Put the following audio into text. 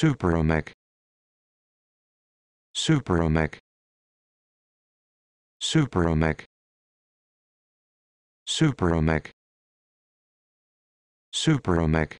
Superomic Superomic Superomic Superomic Superomic